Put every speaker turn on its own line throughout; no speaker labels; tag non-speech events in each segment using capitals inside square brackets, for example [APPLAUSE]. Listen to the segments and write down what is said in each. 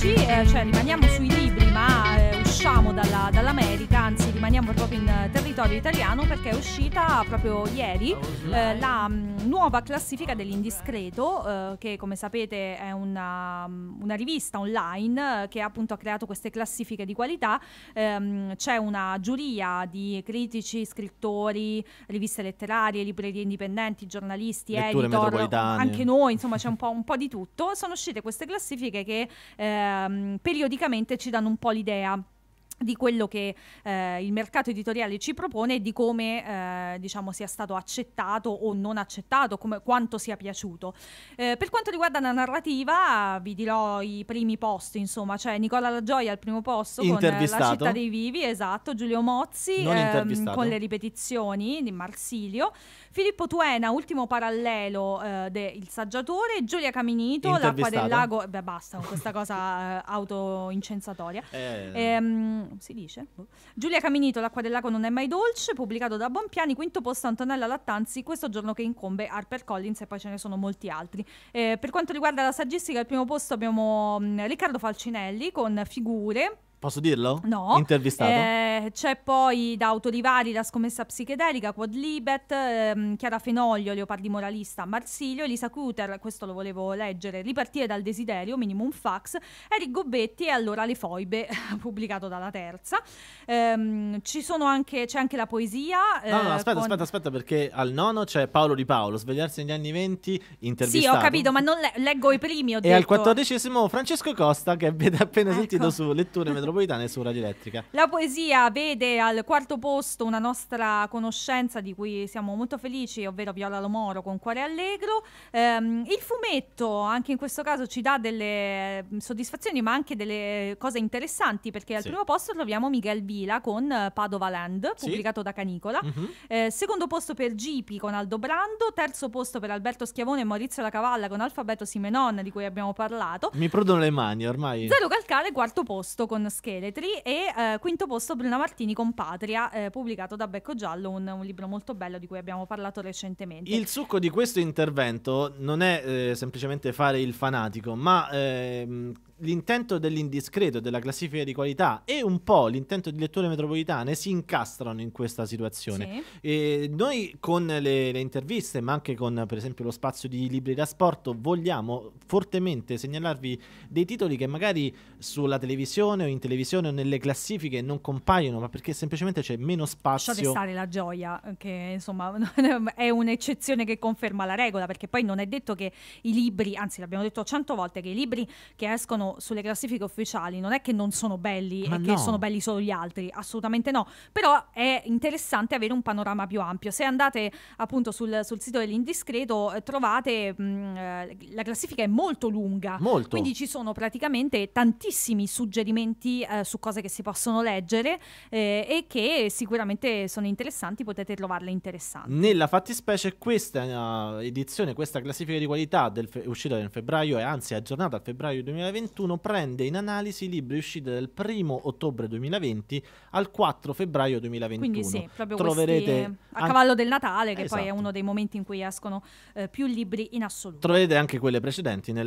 oggi, eh, cioè rimaniamo sui libri ma eh, usciamo dalla, dall'America, anzi rimaniamo proprio in territorio italiano perché è uscita proprio ieri ah, eh, la mh, mm, nuova classifica dell'indiscreto eh, che come sapete è una, mm, una rivista online eh, che appunto ha creato queste classifiche di qualità ehm, c'è una giuria di critici, scrittori, riviste letterarie, librerie indipendenti, giornalisti, Letture editor, anche noi, insomma c'è [LAUGHS] un po', un po', di tutto. Sono uscite queste classifiche che ehm, periodicamente ci danno un po' l'idea di quello che eh, il mercato editoriale ci propone e di come eh, diciamo sia stato accettato o non accettato, come, quanto sia piaciuto. Eh, per quanto riguarda la narrativa, vi dirò i primi posti, insomma, cioè Nicola La Gioia al primo posto con La città dei vivi, esatto, Giulio Mozzi ehm, con le ripetizioni di Marsilio, Filippo Tuena, ultimo parallelo eh, del saggiatore, Giulia Caminito, L'acqua del lago, eh, beh basta con questa cosa eh, autoincensatoria. Ehm, non si dice. Giulia Caminito, L'acqua del lago non è mai dolce, pubblicato da Bonpiani, quinto posto Antonella Lattanzi, questo giorno che incombe Harper Collins e poi ce ne sono molti altri. Eh, per quanto riguarda la saggistica, al primo posto abbiamo mh, mm, Riccardo Falcinelli con Figure,
Posso dirlo? No. Intervistato. Eh,
c'è poi da Autolivari la scommessa psichedelica, Quadlibet, ehm, Chiara Fenoglio, Leopardi Moralista, Marsilio, Elisa Cuter, questo lo volevo leggere, Ripartire dal desiderio, Minimum Fax, Eric Gobetti e allora Le Foibe, [LAUGHS] pubblicato dalla terza. Ehm, anche, c'è anche la poesia. Eh, no, no, eh, aspetta, con... aspetta,
aspetta, perché al nono c'è Paolo Di Paolo, Svegliarsi negli anni venti, intervistato. Sì, ho capito,
ma non le- leggo i primi, ho E detto. al
quattordicesimo Francesco Costa, che avete appena ecco. sentito su Letture [LAUGHS] Metropoli metropolitane su Radio Elettrica.
La poesia vede al quarto posto una nostra conoscenza di cui siamo molto felici, ovvero Viola Lomoro con Cuore Allegro. Ehm, il fumetto, anche in questo caso, ci dà delle mm, soddisfazioni, ma anche delle cose interessanti, perché al sì. primo posto troviamo Miguel Vila con Padova Land, pubblicato sì. da Canicola. Mm-hmm. Eh, secondo posto per Gipi con Aldo Brando, terzo posto per Alberto Schiavone e Maurizio La Cavalla con Alfabeto Simenon, di cui abbiamo parlato. Mi
prudono le mani ormai. Zero
Calcale, quarto posto con Scheletri e eh, quinto posto Bruna Martini con Patria, eh, pubblicato da Becco Giallo, un, un, libro molto bello di cui abbiamo parlato recentemente. Il
succo di questo intervento non è eh, semplicemente fare il fanatico, ma ehm, l'intento dell'indiscreto della classifica di qualità e un po' l'intento di letture metropolitane si incastrano in questa situazione. Sì. E noi con le, le, interviste, ma anche con per esempio lo spazio di Libri da Sport, vogliamo fortemente segnalarvi dei titoli che magari sulla televisione o in televisione o nelle classifiche non compaiono, ma perché semplicemente c'è meno spazio. Lasciate stare
la gioia, che insomma [LAUGHS] è un'eccezione che conferma la regola, perché poi non è detto che i libri, anzi l'abbiamo detto cento volte, che i libri che escono sulle classifiche ufficiali non è che non sono belli Ma e no. che sono belli solo gli altri, assolutamente no, però è interessante avere un panorama più ampio. Se andate appunto sul, sul sito dell'Indiscreto eh, trovate mh, mm, eh, la classifica è molto lunga, molto. quindi ci sono praticamente tantissimi suggerimenti eh, su cose che si possono leggere eh, e che sicuramente sono interessanti, potete trovarle interessanti.
Nella fattispecie questa edizione, questa classifica di qualità del fe- uscita nel febbraio e anzi aggiornata a febbraio 2021 41 prende in analisi libri usciti dal 1 ottobre 2020 al 4 febbraio 2021. Quindi sì, proprio Troverete eh, a cavallo del
Natale, che esatto. poi è esatto. uno dei momenti in cui escono eh, più libri in assoluto.
Troverete anche quelle precedenti nel,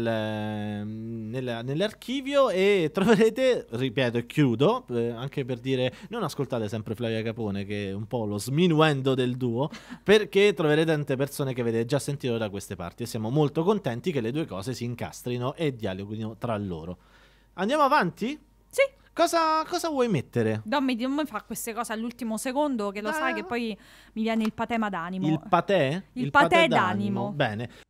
nel, nell'archivio e troverete, ripeto e chiudo, eh, anche per dire non ascoltate sempre Flavia Capone che è un po' lo sminuendo del duo, [LAUGHS] perché troverete tante persone che avete già sentito da queste parti e siamo molto contenti che le due cose si incastrino e dialoghino tra loro loro. Andiamo avanti? Sì. Cosa, cosa vuoi mettere?
Dommi, Dommi fa queste cose all'ultimo secondo che lo ah. sai che poi mi viene il patema d'animo. Il
patè? Il, il patè, patè d'animo. d'animo. Bene.